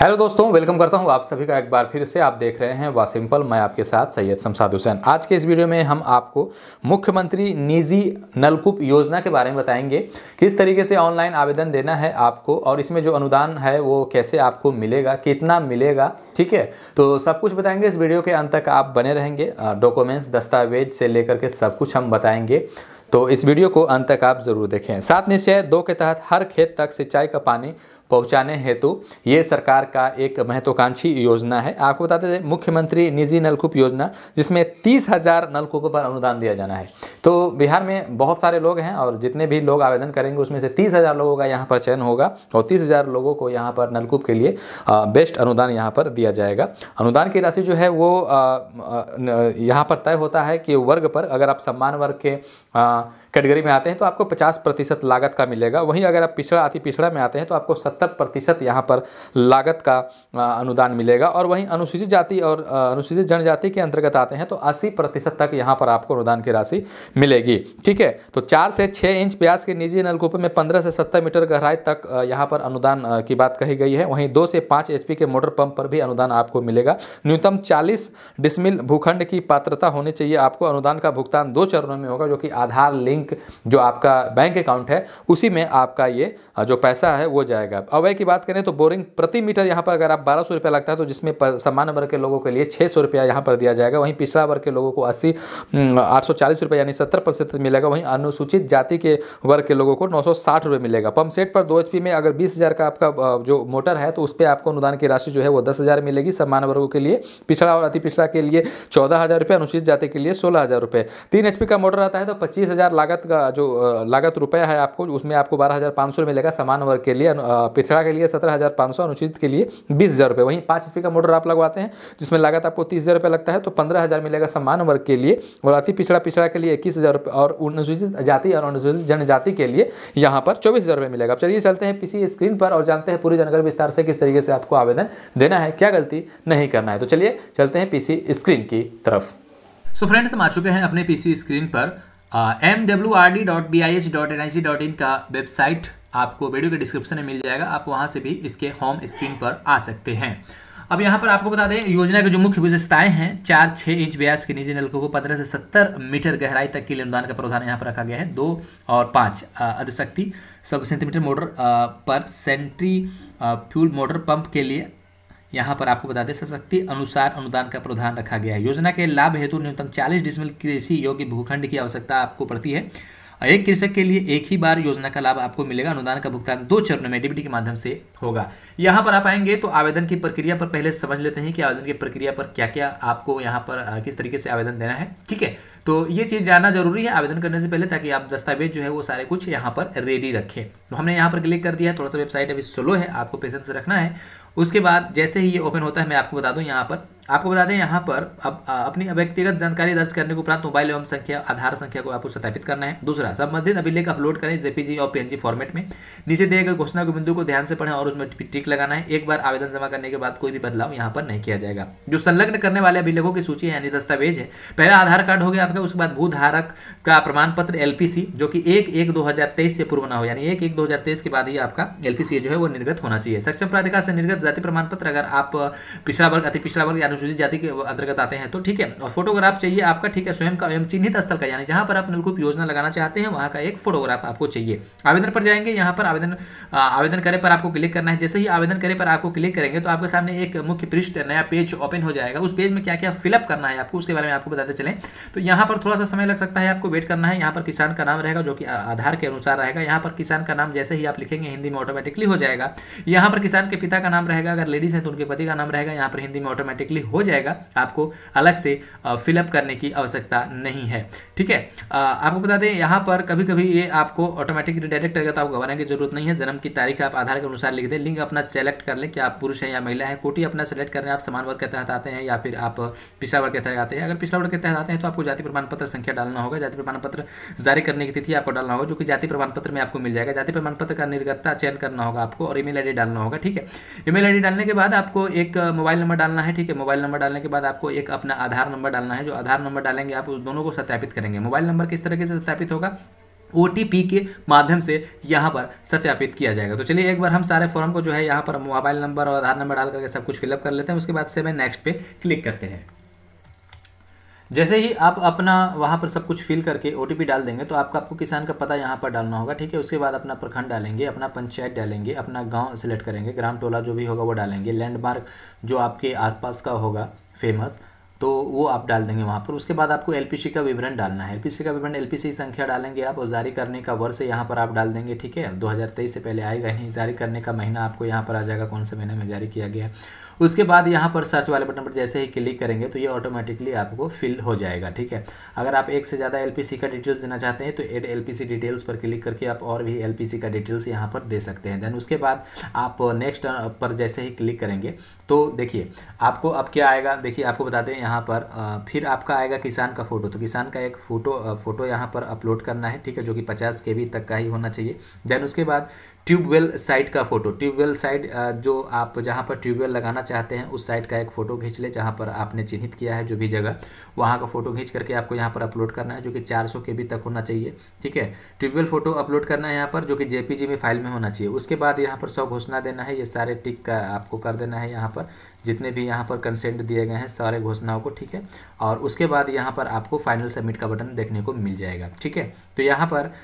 hello दोस्तों welcome करता हूं आप सभी का एक बार फिर से आप देख रहे हैं वा सिंपल मैं आपके साथ सैयद शमसाद हुसैन आज के इस वीडियो में हम आपको मुख्यमंत्री निजी नलकूप योजना के बारे में बताएंगे किस तरीके से ऑनलाइन आवेदन देना है आपको और इसमें जो अनुदान है वो कैसे आपको मिलेगा कितना मिलेगा ठीक है तो सब कुछ बताएंगे इस वीडियो के अंत तक आप बने रहेंगे डॉक्यूमेंट्स दस्तावेज से लेकर के सब कुछ हम बताएंगे तो इस वीडियो को अंत तक आप ज़रूर देखें सात निश्चय दो के तहत हर खेत तक सिंचाई का पानी पहुंचाने हेतु ये सरकार का एक महत्वाकांक्षी योजना है आपको बताते हैं मुख्यमंत्री निजी नलकूप योजना जिसमें तीस हज़ार नलकूपों पर अनुदान दिया जाना है तो बिहार में बहुत सारे लोग हैं और जितने भी लोग आवेदन करेंगे उसमें से तीस हज़ार लोगों का यहाँ पर चयन होगा और तीस हज़ार लोगों को यहाँ पर नलकूप के लिए बेस्ट अनुदान यहाँ पर दिया जाएगा अनुदान की राशि जो है वो यहाँ पर तय होता है कि वर्ग पर अगर आप सम्मान वर्ग के कैटेगरी में आते हैं तो आपको 50 प्रतिशत लागत का मिलेगा वहीं अगर आप पिछड़ा अति पिछड़ा में आते हैं तो आपको 70 प्रतिशत यहाँ पर लागत का अनुदान मिलेगा और वहीं अनुसूचित जाति और अनुसूचित जनजाति के अंतर्गत आते हैं तो अस्सी प्रतिशत तक यहाँ पर आपको अनुदान की राशि मिलेगी ठीक है तो चार से छः इंच ब्यास के निजी नलकूप में पंद्रह से सत्तर मीटर गहराई तक यहाँ पर अनुदान की बात कही गई है वहीं दो से पाँच एच के मोटर पंप पर भी अनुदान आपको मिलेगा न्यूनतम चालीस डिसमिल भूखंड की पात्रता होनी चाहिए आपको अनुदान का भुगतान दो चरणों में होगा जो कि आधार लिंक लिंक जो आपका बैंक अकाउंट है उसी में आपका ये जो पैसा है वो जाएगा अवय की बात करें तो बोरिंग प्रति मीटर यहाँ पर अगर आप बारह सौ रुपया लगता है तो जिसमें सामान्य वर्ग के लोगों के लिए छः सौ रुपया यहाँ पर दिया जाएगा वहीं पिछड़ा वर्ग के लोगों को अस्सी आठ सौ यानी सत्तर प्रतिशत मिलेगा वहीं अनुसूचित जाति के वर्ग के लोगों को नौ सौ साठ मिलेगा पंप सेट पर दो एच में अगर बीस हज़ार का आपका जो मोटर है तो उस पर आपको अनुदान की राशि जो है वो दस हज़ार मिलेगी सामान्य वर्गों के लिए पिछड़ा और अति पिछड़ा के लिए चौदह हज़ार रुपये अनुसूचित जाति के लिए सोलह हज़ार रुपये तीन एच का मोटर आता है तो पच्चीस हज़ार लागत का जो लागत रुपया है आपको उसमें आपको बारह हज़ार पाँच सौ मिलेगा सामान वर्ग के लिए पिछड़ा के लिए सत्रह हज़ार पाँच सौ अनुचित के लिए बीस हज़ार रुपये वहीं पाँच स्पी का मोटर आप लगवाते हैं जिसमें लागत आपको तीस हज़ार रुपये लगता है तो पंद्रह हज़ार मिलेगा सामान वर्ग के लिए और अति पिछड़ा पिछड़ा के लिए इक्कीस हज़ार रुपये और अनुसूचित जाति और अनुसूचित जनजाति के लिए यहाँ पर चौबीस हज़ार रुपये मिलेगा चलिए चलते हैं पीसी स्क्रीन पर और जानते हैं पूरी जानकारी विस्तार से किस तरीके से आपको आवेदन देना है क्या गलती नहीं करना है तो चलिए चलते हैं पीसी स्क्रीन की तरफ सो फ्रेंड्स हम आ चुके हैं अपने पीसी स्क्रीन पर एम डब्ल्यू r d dot b i h dot n i c dot in का वेबसाइट आपको वीडियो के डिस्क्रिप्शन में मिल जाएगा आप वहाँ से भी इसके होम स्क्रीन पर आ सकते हैं अब यहाँ पर आपको बता दें योजना के जो मुख्य विशेषताएं हैं चार छः इंच ब्यास के निजी नलकों को पंद्रह से सत्तर मीटर गहराई तक के लिए अनुदान का प्रावधान यहाँ पर रखा गया है दो और पाँच अधिशक्ति सौ सेंटीमीटर मोटर पर सेंट्री फ्यूल मोटर पंप के लिए यहाँ पर आपको बता दें सशक्ति अनुसार अनुदान का प्रावधान रखा गया है योजना के लाभ हेतु न्यूनतम चालीस डिसमिल कृषि योग्य भूखंड की आवश्यकता आपको पड़ती है एक कृषक के लिए एक ही बार योजना का लाभ आपको मिलेगा अनुदान का भुगतान दो चरणों में डीबीटी के माध्यम से होगा यहाँ पर आप आएंगे तो आवेदन की प्रक्रिया पर पहले समझ लेते हैं कि आवेदन की प्रक्रिया पर क्या क्या आपको यहाँ पर किस तरीके से आवेदन देना है ठीक है तो ये चीज़ जानना जरूरी है आवेदन करने से पहले ताकि आप दस्तावेज जो है वो सारे कुछ यहाँ पर रेडी रखें तो हमने यहाँ पर क्लिक कर दिया थोड़ा सा वेबसाइट अभी स्लो है आपको पेशेंस रखना है उसके बाद जैसे ही ये ओपन होता है मैं आपको बता दूँ यहाँ पर आपको बता दें यहाँ पर अब अपनी व्यक्तिगत जानकारी दर्ज करने के उपरांत मोबाइल एवं संख्या आधार संख्या को आपको सत्यापित करना है दूसरा संबंधित अभिलेख अपलोड करें जेपीजी और पीएनजी फॉर्मेट में नीचे दिए गए घोषणा के बिंदु को ध्यान से पढ़ें और उसमें टिक लगाना है एक बार आवेदन जमा करने के बाद कोई भी बदलाव यहाँ पर नहीं किया जाएगा जो संलग्न करने वाले अभिलेखों की सूची है यानी दस्तावेज है पहला आधार कार्ड हो गया आपका उसके बाद भूधारक का प्रमाण पत्र एलपीसी जो कि एक एक दो से पूर्व ना हो यानी एक एक दो के बाद ही आपका एलपीसी जो है वो निर्गत होना चाहिए सक्षम प्राधिकार से निर्गत जाति प्रमाण पत्र अगर आप पिछड़ा वर्ग अति पिछड़ा वर्ग यानी अनुसूचित जाति के अंतर्गत आते हैं तो ठीक है और फोटोग्राफ चाहिए आपका ठीक है स्वयं का एवं चिन्हित स्थल का यानी जहां पर आप नलकूप योजना लगाना चाहते हैं वहां का एक फोटोग्राफ आपको चाहिए आवेदन पर जाएंगे यहाँ पर आवेदन आवेदन करें पर आपको क्लिक करना है जैसे ही आवेदन करें पर आपको क्लिक करेंगे तो आपके सामने एक मुख्य पृष्ठ नया पेज ओपन हो जाएगा उस पेज में क्या क्या फिलअप करना है आपको उसके बारे में आपको बताते चले तो यहाँ पर थोड़ा सा समय लग सकता है आपको वेट करना है यहाँ पर किसान का नाम रहेगा जो कि आधार के अनुसार रहेगा यहाँ पर किसान का नाम जैसे ही आप लिखेंगे हिंदी में ऑटोमेटिकली हो जाएगा यहाँ पर किसान के पिता का नाम रहेगा अगर लेडीज हैं तो उनके पति का नाम रहेगा यहाँ पर हिंदी में ऑटोमेटिकली हो जाएगा आपको अलग से फिलअप करने की आवश्यकता नहीं है ठीक है आपको बता दें यहाँ पर कभी कभी ये आपको ऑटोमेटिक डायरेक्ट करेगा तो आपको घबराने की जरूरत नहीं है जन्म की तारीख आप आधार के अनुसार लिख दें लिंक अपना सेलेक्ट कर लें कि आप पुरुष हैं या महिला हैं कोटी अपना सेलेक्ट कर आप समान वर्ग के तहत आते हैं या फिर आप पिछड़ा वर्ग के तहत आते हैं अगर पिछड़ा वर्ग के तहत आते हैं तो आपको जाति प्रमाण पत्र संख्या डालना होगा जाति प्रमाण पत्र जारी करने की तिथि आपको डालना होगा जो कि जाति प्रमाण पत्र में आपको मिल जाएगा जाति प्रमाण पत्र का निर्गतता चयन करना होगा आपको और ईमेल आईडी डालना होगा ठीक है ईमेल आईडी डालने के बाद आपको एक मोबाइल नंबर डालना है ठीक है मोबाइल मोबाइल नंबर डालने के बाद आपको एक अपना आधार नंबर डालना है जो आधार नंबर डालेंगे आप उस दोनों को सत्यापित करेंगे मोबाइल नंबर किस तरीके से सत्यापित होगा ओ के माध्यम से यहाँ पर सत्यापित किया जाएगा तो चलिए एक बार हम सारे फॉर्म को जो है यहाँ पर मोबाइल नंबर और आधार नंबर डाल करके सब कुछ फिलअप कर लेते हैं उसके बाद से मैं नेक्स्ट पे क्लिक करते हैं जैसे ही आप अपना वहाँ पर सब कुछ फिल करके ओ डाल देंगे तो आपका आपको किसान का पता यहाँ पर डालना होगा ठीक है उसके बाद अपना प्रखंड डालेंगे अपना पंचायत डालेंगे अपना गांव सेलेक्ट करेंगे ग्राम टोला जो भी होगा वो डालेंगे लैंडमार्क जो आपके आसपास का होगा फेमस तो वो आप डाल देंगे वहाँ पर उसके बाद आपको एल का विवरण डालना है एल का विवरण एलपीसी संख्या डालेंगे आप और जारी करने का वर्ष यहाँ पर आप डाल देंगे ठीक है 2023 से पहले आएगा नहीं जारी करने का महीना आपको यहाँ पर आ जाएगा कौन से महीने में जारी किया गया उसके बाद यहाँ पर सर्च वाले बटन पर जैसे ही क्लिक करेंगे तो ये ऑटोमेटिकली आपको फिल हो जाएगा ठीक है अगर आप एक से ज़्यादा एल का डिटेल्स देना चाहते हैं तो एड एल डिटेल्स पर क्लिक करके आप और भी एल का डिटेल्स यहाँ पर दे सकते हैं देन उसके बाद आप नेक्स्ट uh, पर जैसे ही क्लिक करेंगे तो देखिए आपको अब क्या आएगा देखिए आपको बताते हैं यहाँ पर uh, फिर आपका आएगा किसान का फ़ोटो तो किसान का एक फ़ोटो फ़ोटो uh, यहाँ पर अपलोड करना है ठीक है जो कि पचास के तक का ही होना चाहिए देन उसके बाद ट्यूबवेल साइट का फ़ोटो ट्यूबवेल साइट जो आप जहाँ पर ट्यूबवेल लगाना चाहते हैं उस साइट का एक फ़ोटो खींच ले जहाँ पर आपने चिन्हित किया है जो भी जगह वहाँ का फ़ोटो खींच करके आपको यहाँ पर अपलोड करना है जो कि चार सौ के बी तक होना चाहिए ठीक है ट्यूबवेल फ़ोटो अपलोड करना है यहाँ पर जो कि जे में फाइल में होना चाहिए उसके बाद यहाँ पर सौ घोषणा देना है ये सारे टिक का आपको कर देना है यहाँ पर जितने भी यहाँ पर कंसेंट दिए गए हैं सारे घोषणाओं को ठीक है और उसके बाद यहाँ पर आपको फाइनल सबमिट का बटन देखने को मिल जाएगा ठीक है तो यहाँ पर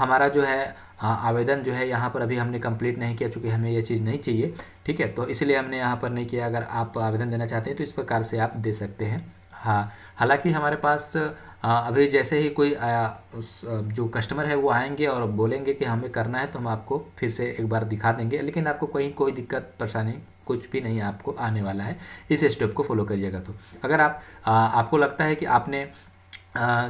हमारा जो है हाँ, आवेदन जो है यहाँ पर अभी हमने कंप्लीट नहीं किया चूँकि हमें यह चीज़ नहीं चाहिए ठीक है तो इसलिए हमने यहाँ पर नहीं किया अगर आप आवेदन देना चाहते हैं तो इस प्रकार से आप दे सकते हैं हाँ हालांकि हमारे पास हाँ, अभी जैसे ही कोई जो कस्टमर है वो आएंगे और बोलेंगे कि हमें करना है तो हम आपको फिर से एक बार दिखा देंगे लेकिन आपको कहीं कोई दिक्कत परेशानी कुछ भी नहीं आपको आने वाला है इस स्टेप को फॉलो करिएगा तो अगर आप आ, आपको लगता है कि आपने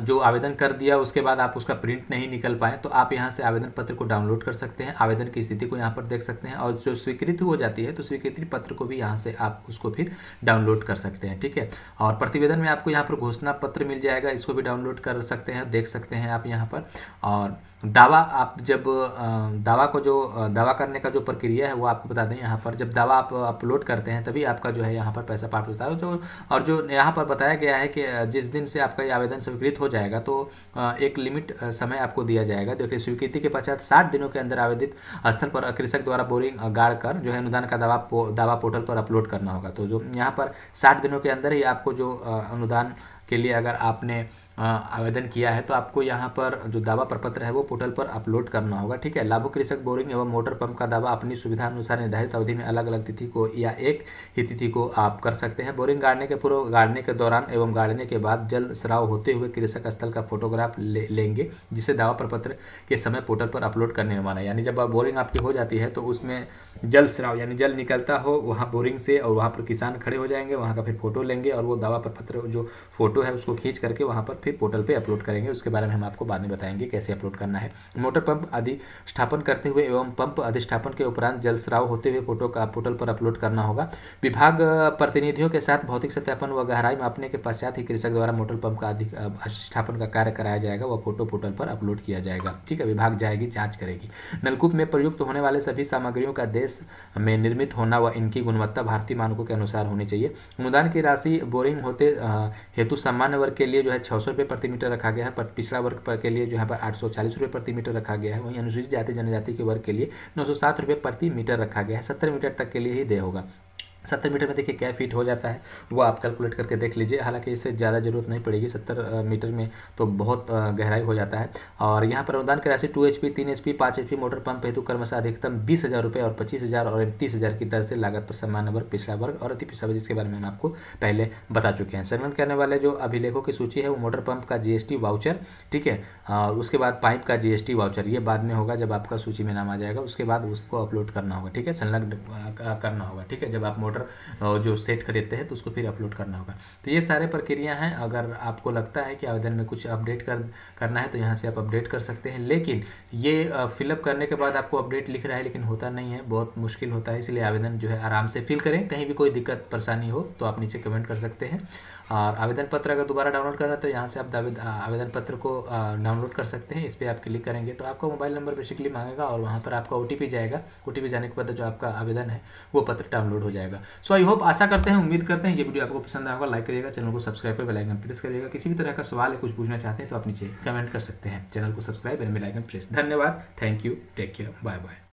जो आवेदन कर दिया उसके बाद आप उसका प्रिंट नहीं निकल पाए तो आप यहाँ से आवेदन पत्र को डाउनलोड कर सकते हैं आवेदन की स्थिति को यहाँ पर देख सकते हैं और जो स्वीकृत हो जाती है तो स्वीकृति पत्र को भी यहाँ से आप उसको फिर डाउनलोड कर सकते हैं ठीक है और प्रतिवेदन में आपको यहाँ पर घोषणा पत्र मिल जाएगा इसको भी डाउनलोड कर सकते हैं देख सकते हैं आप यहाँ पर और दावा आप जब दावा को जो दावा करने का जो प्रक्रिया है वो आपको बता दें यहाँ पर जब दावा आप अपलोड करते हैं तभी आपका जो है यहाँ पर पैसा प्राप्त होता है जो और जो यहाँ पर बताया गया है कि जिस दिन से आपका ये आवेदन सभी स्वीकृत हो जाएगा तो एक लिमिट समय आपको दिया जाएगा देखिए स्वीकृति के पश्चात साठ दिनों के अंदर आवेदित स्थल पर कृषक द्वारा बोरिंग गाड़ कर जो है अनुदान का दावा दावा पोर्टल पर अपलोड करना होगा तो जो यहाँ पर साठ दिनों के अंदर ही आपको जो अनुदान के लिए अगर आपने आवेदन किया है तो आपको यहाँ पर जो दावा प्रपत्र है वो पोर्टल पर अपलोड करना होगा ठीक है लाभुक कृषक बोरिंग एवं मोटर पंप का दावा अपनी सुविधा अनुसार निर्धारित अवधि में अलग अलग तिथि को या एक ही तिथि को आप कर सकते हैं बोरिंग गाड़ने के पूर्व गाड़ने के दौरान एवं गाड़ने के बाद जल स्राव होते हुए कृषक स्थल का फोटोग्राफ ले, लेंगे जिसे दावा प्रपत्र के समय पोर्टल पर अपलोड करने माना यानी जब बोरिंग आपकी हो जाती है तो उसमें जल स्राव यानी जल निकलता हो वहाँ बोरिंग से और वहाँ पर किसान खड़े हो जाएंगे वहाँ का फिर फोटो लेंगे और वो दावा प्रपत्र जो फोटो है उसको खींच करके वहाँ पर आपके पोर्टल पर अपलोड करेंगे उसके बारे में हम आपको बाद में बताएंगे कैसे अपलोड करना है मोटर पंप आदि स्थापन करते हुए एवं पंप अधिष्ठापन के उपरांत जल स्राव होते हुए फोटो का पोर्टल पर अपलोड करना होगा विभाग प्रतिनिधियों के साथ भौतिक सत्यापन व गहराई मापने के पश्चात ही कृषक द्वारा मोटर पंप का अधिष्ठापन का कार्य कराया जाएगा वह फोटो पोर्टल पर अपलोड किया जाएगा ठीक है विभाग जाएगी जाँच करेगी नलकूप में प्रयुक्त होने वाले सभी सामग्रियों का देश में निर्मित होना व इनकी गुणवत्ता भारतीय मानकों के अनुसार होनी चाहिए अनुदान की राशि बोरिंग होते हेतु सामान्य वर्ग के लिए जो है छः रुपये प्रति मीटर रखा गया है पर पिछड़ा वर्ग पर के लिए जो यहाँ पर आठ सौ चालीस रुपये प्रति मीटर रखा गया है वहीं अनुसूचित जाति जनजाति के वर्ग के लिए नौ सौ सात रुपये प्रति मीटर रखा गया है सत्तर मीटर तक के लिए ही दे होगा सत्तर मीटर में देखिए क्या फीट हो जाता है वो आप कैलकुलेट करके देख लीजिए हालांकि इससे ज़्यादा ज़रूरत नहीं पड़ेगी सत्तर मीटर में तो बहुत गहराई हो जाता है और यहाँ पर अनुदान की राशि टू एच पी तीन एच पी पाँच एच पी मोटर पंप हेतु कर्मशा अधिकतम बीस हज़ार रुपये और पच्चीस हज़ार और इकतीस हज़ार की दर से लागत पर सामान्य वर्ग पिछड़ा वर्ग और अति पिछड़ा वर्ग जिसके बारे में हम आपको पहले बता चुके हैं संग्रहण करने वाले जो अभिलेखों की सूची है वो मोटर पंप का जीएसटी वाउचर ठीक है और उसके बाद पाइप का जीएसटी वाउचर ये बाद में होगा जब आपका सूची में नाम आ जाएगा उसके बाद उसको अपलोड करना होगा ठीक है संलग्न करना होगा ठीक है जब आप मोटर ऑर्डर जो सेट देते हैं तो उसको फिर अपलोड करना होगा तो ये सारे प्रक्रिया हैं अगर आपको लगता है कि आवेदन में कुछ अपडेट कर करना है तो यहाँ से आप अपडेट कर सकते हैं लेकिन ये फिलअप करने के बाद आपको अपडेट लिख रहा है लेकिन होता नहीं है बहुत मुश्किल होता है इसलिए आवेदन जो है आराम से फिल करें कहीं भी कोई दिक्कत परेशानी हो तो आप नीचे कमेंट कर सकते हैं और आवेदन पत्र अगर दोबारा डाउनलोड करना है तो यहाँ से आप आवेदन पत्र को डाउनलोड कर सकते हैं इस पर आप क्लिक करेंगे तो आपका मोबाइल नंबर बेसिकली मांगेगा और वहाँ पर आपका ओ जाएगा ओ जाने के बाद जो आपका आवेदन है वो पत्र डाउनलोड हो जाएगा सो आई होप आशा करते हैं उम्मीद करते हैं ये वीडियो आपको पसंद आएगा लाइक करिएगा चैनल को सब्सक्राइब कर बेलाइकन प्रेस करिएगा किसी भी तरह का सवाल है कुछ पूछना चाहते हैं तो आप नीचे कमेंट कर सकते हैं चैनल को सब्सक्राइब एंड बेलाइकन प्रेस धन्यवाद thank you take care bye bye